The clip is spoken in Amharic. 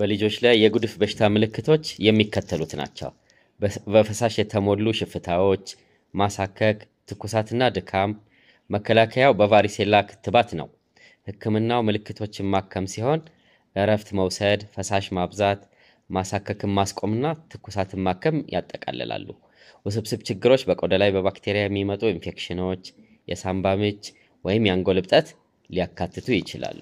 በልጆች ላይ የጉድፍ በሽታ ምልክቶች የሚከተሉት ናቸው። በፈሳሽ የተሞሉ ሽፍታዎች፣ ማሳከክ፣ ትኩሳትና ድካም። መከላከያው በቫሪሴላ ክትባት ነው። ሕክምናው ምልክቶችን ማከም ሲሆን እረፍት መውሰድ፣ ፈሳሽ ማብዛት፣ ማሳከክን ማስቆምና ትኩሳትን ማከም ያጠቃልላሉ። ውስብስብ ችግሮች በቆዳ ላይ በባክቴሪያ የሚመጡ ኢንፌክሽኖች፣ የሳምባ ምች ወይም የአንጎል እብጠት ሊያካትቱ ይችላሉ።